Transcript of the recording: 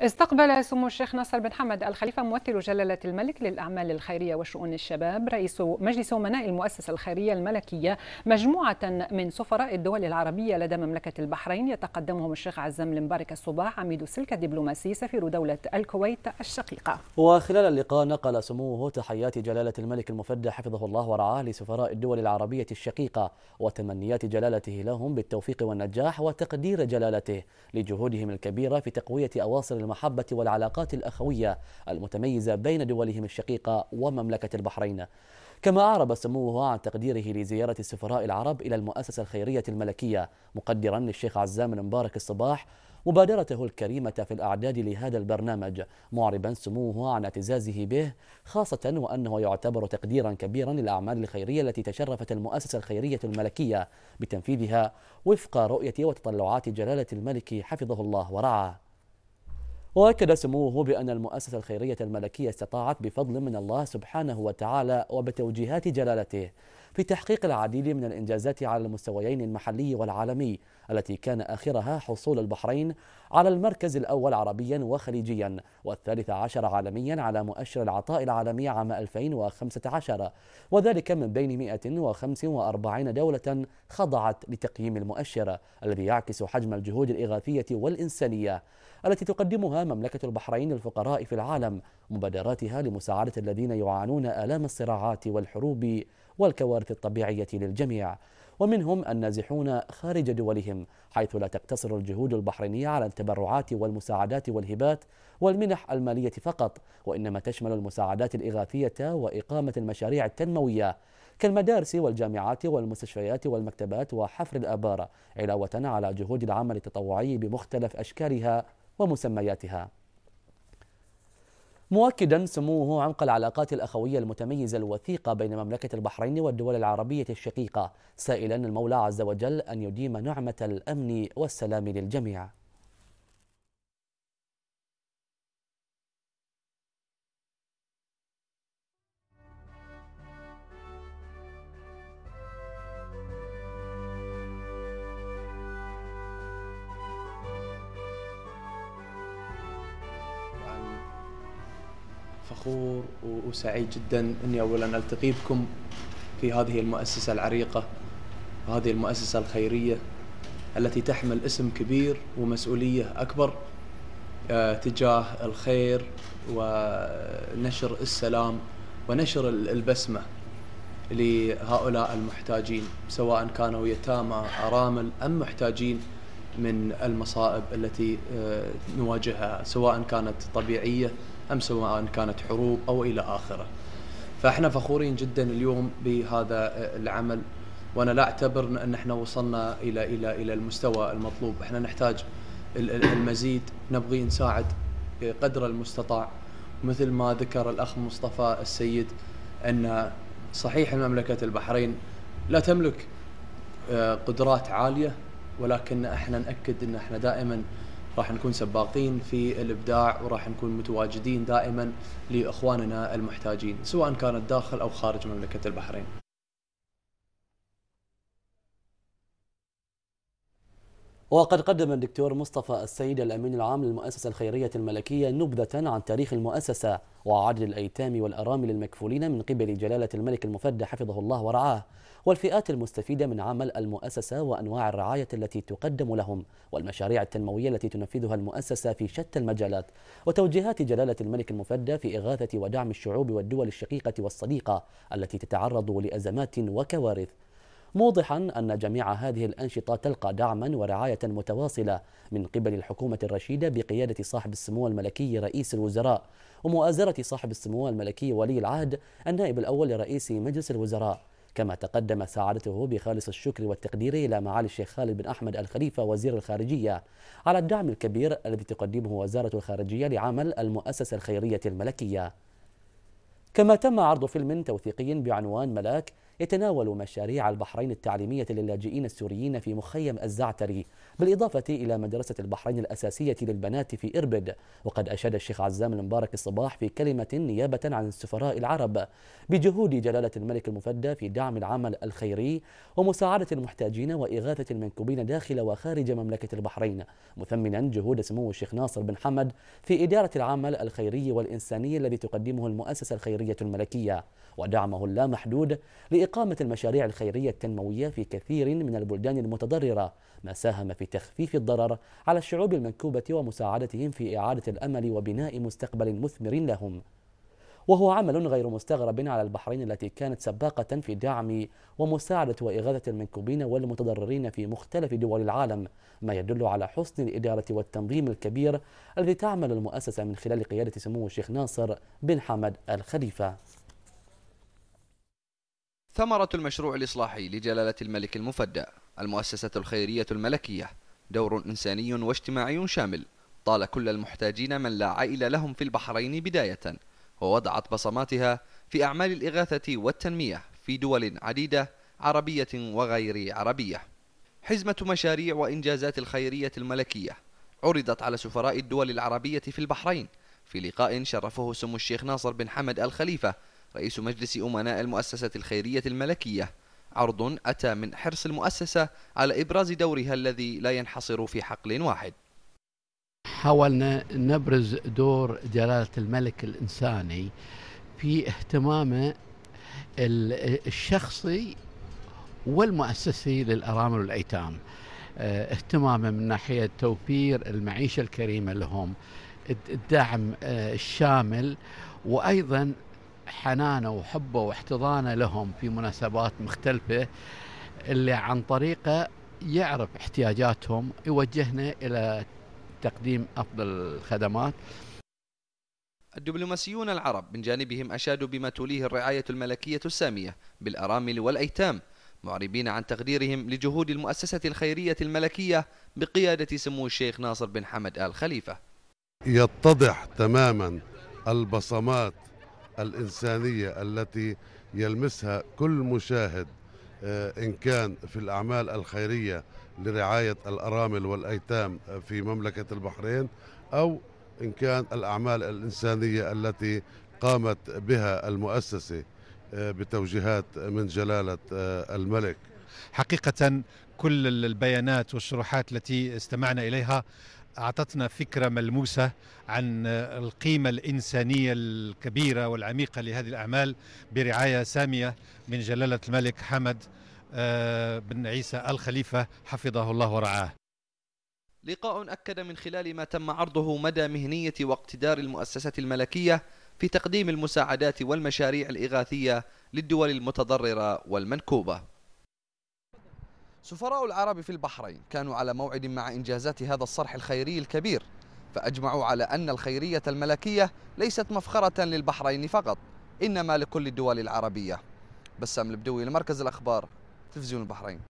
استقبل سمو الشيخ ناصر بن حمد الخليفة ممثل جلالة الملك للأعمال الخيرية وشؤون الشباب رئيس مجلس أمناء المؤسسة الخيرية الملكية مجموعة من سفراء الدول العربية لدى مملكة البحرين يتقدمهم الشيخ عزام المبارك الصباح عميد السلك الدبلوماسي سفير دولة الكويت الشقيقة وخلال اللقاء نقل سموه تحيات جلالة الملك المفدى حفظه الله ورعاه لسفراء الدول العربية الشقيقة وتمنيات جلالته لهم بالتوفيق والنجاح وتقدير جلالته لجهودهم الكبيرة في تقوية أواصر المحبة والعلاقات الأخوية المتميزة بين دولهم الشقيقة ومملكة البحرين كما أعرب سموه عن تقديره لزيارة السفراء العرب إلى المؤسسة الخيرية الملكية مقدرا للشيخ عزام المبارك الصباح مبادرته الكريمة في الأعداد لهذا البرنامج معربا سموه عن اعتزازه به خاصة وأنه يعتبر تقديرا كبيرا للأعمال الخيرية التي تشرفت المؤسسة الخيرية الملكية بتنفيذها وفق رؤية وتطلعات جلالة الملك حفظه الله ورعاه واكد سموه بان المؤسسه الخيريه الملكيه استطاعت بفضل من الله سبحانه وتعالى وبتوجيهات جلالته في تحقيق العديد من الإنجازات على المستويين المحلي والعالمي التي كان آخرها حصول البحرين على المركز الأول عربيا وخليجيا والثالث عشر عالميا على مؤشر العطاء العالمي عام 2015 وذلك من بين 145 دولة خضعت لتقييم المؤشر الذي يعكس حجم الجهود الإغاثية والإنسانية التي تقدمها مملكة البحرين للفقراء في العالم مبادراتها لمساعدة الذين يعانون آلام الصراعات والحروب والكوارث الطبيعية للجميع ومنهم النازحون خارج دولهم حيث لا تقتصر الجهود البحرينية على التبرعات والمساعدات والهبات والمنح المالية فقط وإنما تشمل المساعدات الإغاثية وإقامة المشاريع التنموية كالمدارس والجامعات والمستشفيات والمكتبات وحفر الآبار علاوة على جهود العمل التطوعي بمختلف أشكالها ومسمياتها مؤكدا سموه عمق العلاقات الأخوية المتميزة الوثيقة بين مملكة البحرين والدول العربية الشقيقة سائلا المولى عز وجل أن يديم نعمة الأمن والسلام للجميع فخور وسعيد جدا اني اولا التقي بكم في هذه المؤسسه العريقه وهذه المؤسسه الخيريه التي تحمل اسم كبير ومسؤوليه اكبر آه، تجاه الخير ونشر السلام ونشر البسمه لهؤلاء المحتاجين سواء كانوا يتامى ارامل ام محتاجين من المصائب التي آه، نواجهها سواء كانت طبيعيه أم سواء كانت حروب أو إلى آخره فإحنا فخورين جدا اليوم بهذا العمل وأنا لا أعتبر أن إحنا وصلنا إلى إلى إلى المستوى المطلوب إحنا نحتاج المزيد نبغي نساعد قدر المستطاع مثل ما ذكر الأخ مصطفى السيد أن صحيح مملكة البحرين لا تملك آه، قدرات عالية ولكن احنا ناكد ان احنا دائما راح نكون سباقين في الابداع وراح نكون متواجدين دائما لاخواننا المحتاجين سواء كانت داخل او خارج مملكه البحرين وقد قدم الدكتور مصطفى السيد الأمين العام للمؤسسة الخيرية الملكية نبذة عن تاريخ المؤسسة وعدد الأيتام والأرامل المكفولين من قبل جلالة الملك المفدى حفظه الله ورعاه والفئات المستفيدة من عمل المؤسسة وأنواع الرعاية التي تقدم لهم والمشاريع التنموية التي تنفذها المؤسسة في شتى المجالات وتوجيهات جلالة الملك المفدى في إغاثة ودعم الشعوب والدول الشقيقة والصديقة التي تتعرض لأزمات وكوارث موضحا أن جميع هذه الأنشطة تلقى دعما ورعاية متواصلة من قبل الحكومة الرشيدة بقيادة صاحب السمو الملكي رئيس الوزراء ومؤازرة صاحب السمو الملكي ولي العهد النائب الأول لرئيس مجلس الوزراء كما تقدم سعادته بخالص الشكر والتقدير إلى معالي الشيخ خالد بن أحمد الخليفة وزير الخارجية على الدعم الكبير الذي تقدمه وزارة الخارجية لعمل المؤسسة الخيرية الملكية كما تم عرض فيلم توثيقي بعنوان ملاك يتناول مشاريع البحرين التعليمية للاجئين السوريين في مخيم الزعتري بالإضافة إلى مدرسة البحرين الأساسية للبنات في إربد وقد أشاد الشيخ عزام المبارك الصباح في كلمة نيابة عن السفراء العرب بجهود جلالة الملك المفدى في دعم العمل الخيري ومساعدة المحتاجين وإغاثة المنكوبين داخل وخارج مملكة البحرين مثمنا جهود سمو الشيخ ناصر بن حمد في إدارة العمل الخيري والإنساني الذي تقدمه المؤسسة الخيرية الملكية ودعمه اللامحدود لإغاثة إقامة المشاريع الخيرية التنموية في كثير من البلدان المتضررة ما ساهم في تخفيف الضرر على الشعوب المنكوبة ومساعدتهم في إعادة الأمل وبناء مستقبل مثمر لهم وهو عمل غير مستغرب على البحرين التي كانت سباقة في دعم ومساعدة وإغاثة المنكوبين والمتضررين في مختلف دول العالم، ما يدل على حسن الإدارة والتنظيم الكبير الذي تعمل المؤسسة من خلال قيادة سمو الشيخ ناصر بن حمد الخليفة. ثمرة المشروع الإصلاحي لجلالة الملك المفدى المؤسسة الخيرية الملكية دور إنساني واجتماعي شامل طال كل المحتاجين من لا عائل لهم في البحرين بداية ووضعت بصماتها في أعمال الإغاثة والتنمية في دول عديدة عربية وغير عربية حزمة مشاريع وإنجازات الخيرية الملكية عرضت على سفراء الدول العربية في البحرين في لقاء شرفه سمو الشيخ ناصر بن حمد الخليفة رئيس مجلس أمناء المؤسسة الخيرية الملكية عرض أتى من حرص المؤسسة على إبراز دورها الذي لا ينحصر في حقل واحد حاولنا نبرز دور جلالة الملك الإنساني في اهتمامه الشخصي والمؤسسي للأرامل والأيتام آه، اهتمامه من ناحية توفير المعيشة الكريمة لهم الدعم آه، الشامل وأيضا حنانه وحبه واحتضانه لهم في مناسبات مختلفه اللي عن طريقه يعرف احتياجاتهم يوجهنا الى تقديم افضل الخدمات الدبلوماسيون العرب من جانبهم أشادوا بما توليه الرعاية الملكية السامية بالأرامل والأيتام معربين عن تقديرهم لجهود المؤسسة الخيرية الملكية بقيادة سمو الشيخ ناصر بن حمد آل خليفة يتضح تماما البصمات الإنسانية التي يلمسها كل مشاهد آه، إن كان في الأعمال الخيرية لرعاية الأرامل والأيتام آه، في مملكة البحرين أو إن كان الأعمال الإنسانية التي قامت بها المؤسسة آه، بتوجيهات من جلالة الملك حقيقة كل البيانات والشروحات التي استمعنا إليها أعطتنا فكرة ملموسة عن القيمة الإنسانية الكبيرة والعميقة لهذه الأعمال برعاية سامية من جلالة الملك حمد آه، بن عيسى الخليفة حفظه الله ورعاه لقاء أكد من خلال ما تم عرضه مدى مهنية واقتدار المؤسسة الملكية في تقديم المساعدات والمشاريع الإغاثية للدول المتضررة والمنكوبة سفراء العرب في البحرين كانوا على موعد مع إنجازات هذا الصرح الخيري الكبير فأجمعوا على أن الخيرية الملكية ليست مفخرة للبحرين فقط إنما لكل الدول العربية بسام البدوي لمركز الأخبار تلفزيون البحرين